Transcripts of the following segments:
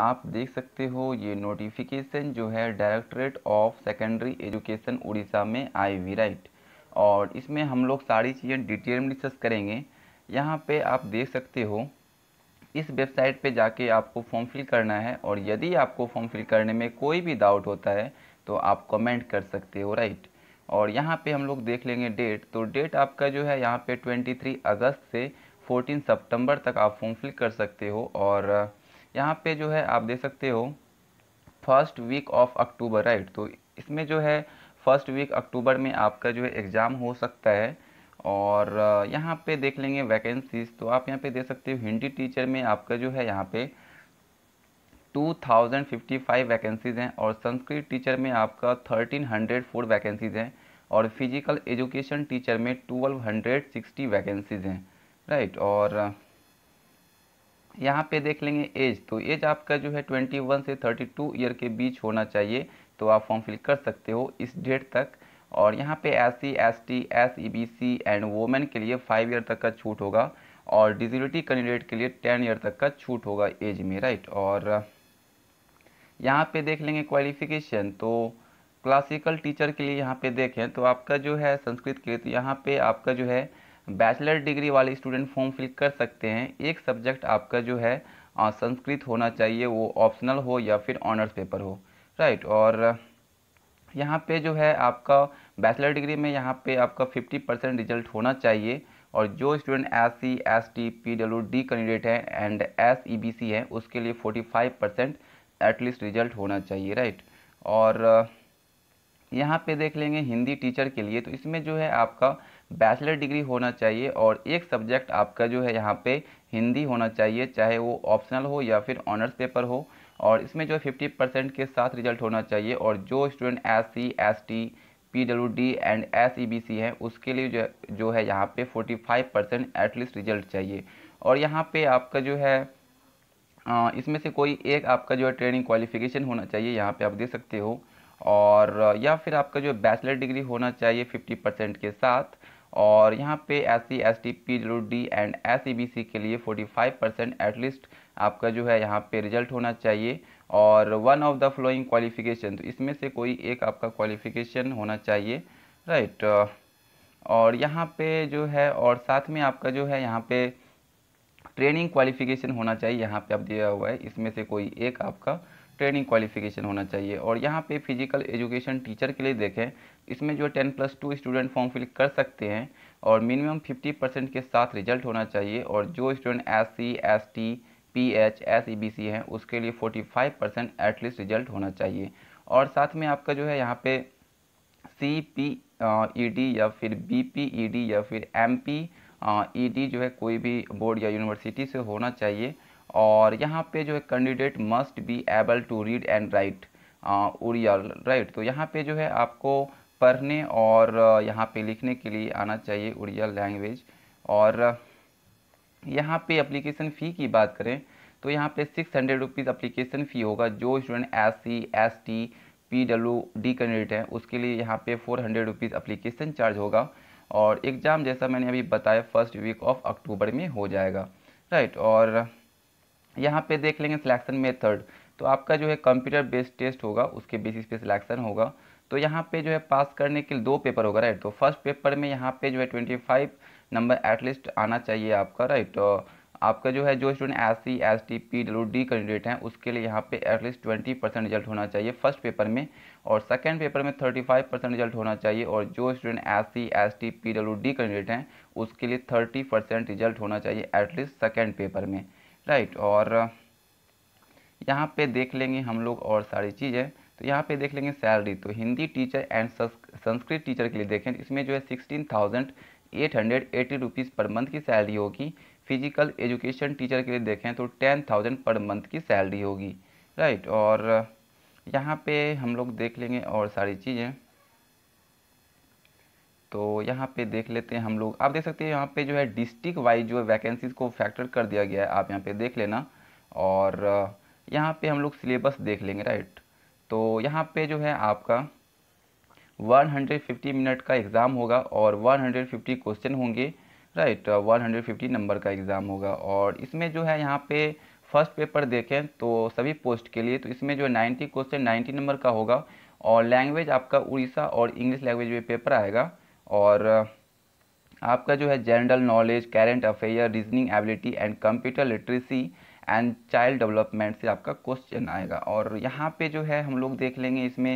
आप देख सकते हो ये नोटिफिकेशन जो है directorate of secondary education Orissa में आई वी राइट और इसमें हम लोग सारी चीज़ें डिटेल में डिस्कस करेंगे यहाँ पे आप देख सकते हो इस वेबसाइट पे जाके आपको फॉर्म फिल करना है और यदि आपको फॉर्म फिल करने में कोई भी डाउट होता है तो आप कमेंट कर सकते हो राइट और यहाँ पे हम लोग देख लेंगे डेट तो डेट आपका जो है यहाँ पे 23 अगस्त से 14 सितंबर तक आप फॉर्म फिल कर सकते हो और यहाँ पे जो है आप दे सकते हो first week of October right तो इसमें जो है फर्स्ट वीक अक्टूबर में आपका जो है एग्ज़ाम हो सकता है और यहाँ पे देख लेंगे वैकेंसीज तो आप यहाँ पे दे सकते हो हिंदी टीचर में आपका जो है यहाँ पे 2055 वैकेंसीज़ हैं और संस्कृत टीचर में आपका 1304 वैकेंसीज़ हैं और फिजिकल एजुकेशन टीचर में 1260 वैकेंसीज़ हैं राइट और यहाँ पे देख लेंगे एज तो एज आपका जो है 21 से 32 ईयर के बीच होना चाहिए तो आप फॉर्म फिल कर सकते हो इस डेट तक और यहाँ पे S C S T S E B C and women के लिए फाइव ईयर तक का छूट होगा और डिजिलिटी कैंडिडेट के लिए टेन ईयर तक का छूट होगा एज में राइट और यहाँ पे देख लेंगे क्वालिफिकेशन तो क्लासिकल टीचर के लिए यहाँ पे देखें तो आपका जो है संस्कृत के लिए तो यहाँ पे आपका जो है बैचलर डिग्री वाले स्टूडेंट फॉर्म फिल कर सकते हैं एक सब्जेक्ट आपका जो है संस्कृत होना चाहिए वो ऑप्शनल हो या फिर ऑनर्स पेपर हो राइट और यहाँ पे जो है आपका बैचलर डिग्री में यहाँ पे आपका 50 परसेंट रिजल्ट होना चाहिए और जो student S C S T P W D candidate हैं and S E B C हैं उसके लिए 45 परसेंट एटलीस्ट रिजल्ट होना चाहिए राइट और यहाँ पे देख लेंगे हिंदी टीचर के लिए तो इसमें जो है आपका बैचलर डिग्री होना चाहिए और एक सब्जेक्ट आपका जो है यहाँ पे हिंदी होना चाहिए चाहे वो ऑप्शनल हो या फिर ऑनर्स पेपर हो और इसमें जो है फिफ्टी परसेंट के साथ रिजल्ट होना चाहिए और जो student S C S T P W D and S E B C है उसके लिए जो जो है यहाँ पे forty five percent at least result चाहिए और यहाँ पे आपका जो है इसमें से कोई एक आपका जो है ट्रेनिंग क्वालिफिकेशन होना चाहिए यहाँ पे आप दे सकते हो और या फिर आपका जो बैचलर डिग्री होना चाहिए 50 परसेंट के साथ और यहाँ पे S C S T P W D and S E B C के लिए 45 परसेंट एटलीस्ट आपका जो है यहाँ पे रिजल्ट होना चाहिए और one of the following qualification तो इसमें से कोई एक आपका क्वालिफिकेशन होना चाहिए राइट और यहाँ पे जो है और साथ में आपका जो है यहाँ पे ट्रेनिंग क्वालिफिकेशन होना चाहिए यहाँ पे आप दिया हुआ है इसमें से कोई एक आपका ट्रेनिंग क्वालिफिकेशन होना चाहिए और यहाँ पे फिजिकल एजुकेशन टीचर के लिए देखें इसमें जो ten plus two student form fill कर सकते हैं और मिनिमम फिफ्टी परसेंट के साथ रिजल्ट होना चाहिए और जो student S C S T P H S E B C हैं उसके लिए forty five percent at least result होना चाहिए और साथ में आपका जो है यहाँ पे सी पी ई डी या फिर बी पी ई डी या फिर एम पी ई डी जो है कोई भी बोर्ड या यूनिवर्सिटी से होना चाहिए और यहाँ पे जो है candidate must be able to read and write Odia right तो यहाँ पे जो है आपको पढ़ने और यहाँ पे लिखने के लिए आना चाहिए उड़िया लैंग्वेज और यहाँ पे एप्लीकेशन फ़ी की बात करें तो यहाँ पे six hundred rupees application fee होगा जो student S C S T P W D candidate हैं उसके लिए यहाँ पे four hundred rupees application charge होगा और एग्ज़ाम जैसा मैंने अभी बताया फर्स्ट वीक ऑफ अक्टूबर में हो जाएगा राइट और यहाँ पे देख लेंगे सिलेक्शन मेथड तो आपका जो है कंप्यूटर बेस्ड टेस्ट होगा उसके बेसिस पे सिलेक्शन होगा तो यहाँ पे जो है पास करने के लिए दो पेपर होगा राइट तो फर्स्ट पेपर में यहाँ पे जो है ट्वेंटी फाइव नंबर एटलीस्ट आना चाहिए आपका राइट तो आपका जो है जो student S C S T P W D candidate हैं उसके लिए यहाँ पे एटलीस्ट ट्वेंटी परसेंट रिजल्ट होना चाहिए फर्स्ट पेपर में और सेकेंड पेपर में थर्टी फाइव परसेंट रिजल्ट होना चाहिए और जो student S C S T P W D candidate हैं उसके लिए थर्टी परसेंट रिजल्ट होना चाहिए एटलीस्ट सेकेंड पेपर में राइट और uh, यहाँ पे देख लेंगे हम लोग और सारी चीज़ें तो यहाँ पे देख लेंगे सैलरी तो Hindi teacher and Sanskrit teacher के लिए देखें इसमें जो है sixteen thousand eight hundred eighty rupees per month की सैलरी होगी फिजिकल एजुकेशन टीचर के लिए देखें तो टेन थाउजेंड पर मंथ की सैलरी होगी राइट तो और uh, यहाँ पे हम लोग देख लेंगे और सारी चीज़ें तो यहाँ पे देख लेते हैं हम लोग आप देख सकते हैं यहाँ पे जो है डिस्ट्रिक्ट वाइज जो है वैकेंसीज को फैक्टर कर दिया गया है आप यहाँ पे देख लेना और यहाँ पे हम लोग सिलेबस देख लेंगे राइट तो यहाँ पे जो है आपका 150 मिनट का एग्ज़ाम होगा और 150 क्वेश्चन होंगे राइट 150 नंबर का एग्ज़ाम होगा और इसमें जो है यहाँ पे फर्स्ट पेपर देखें तो सभी पोस्ट के लिए तो इसमें जो है नाइन्टी क्वेश्चन नाइन्टी नंबर का होगा और लैंग्वेज आपका उड़ीसा और इंग्लिश लैंग्वेज में पेपर आएगा और आपका जो है general knowledge current affair reasoning ability and computer literacy and child development से आपका क्वेश्चन आएगा और यहाँ पे जो है हम लोग देख लेंगे इसमें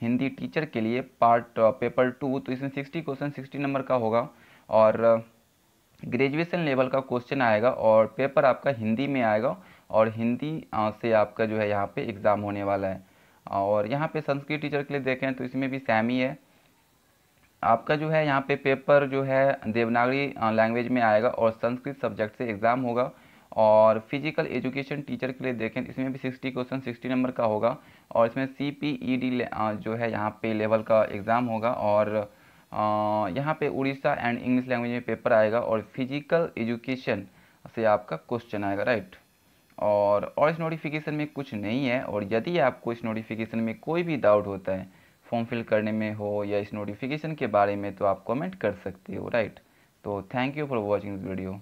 हिंदी टीचर के लिए पार्ट पेपर टू तो इसमें सिक्सटी क्वेश्चन सिक्सटी नंबर का होगा और ग्रेजुएशन लेवल का क्वेश्चन आएगा और पेपर आपका हिंदी में आएगा और हिंदी से आपका जो है यहाँ पे एग्ज़ाम होने वाला है और यहाँ पे संस्कृत टीचर के लिए देखें तो इसमें भी सैम ही है आपका जो है यहाँ पे पेपर जो है देवनागरी लैंग्वेज में आएगा और संस्कृत सब्जेक्ट से एग्ज़ाम होगा और फिजिकल एजुकेशन टीचर के लिए देखें इसमें भी 60 क्वेश्चन 60 नंबर का होगा और इसमें सी पी ई डी जो है यहाँ पे लेवल का एग्ज़ाम होगा और यहाँ पे उड़ीसा एंड इंग्लिश लैंग्वेज में पेपर आएगा और फिजिकल एजुकेशन से आपका क्वेश्चन आएगा राइट और और इस नोटिफिकेशन में कुछ नहीं है और यदि आपको इस नोटिफिकेशन में कोई भी डाउट होता है फॉर्म फिल करने में हो या इस नोटिफिकेशन के बारे में तो आप कमेंट कर सकते हो राइट तो thank you for watching this video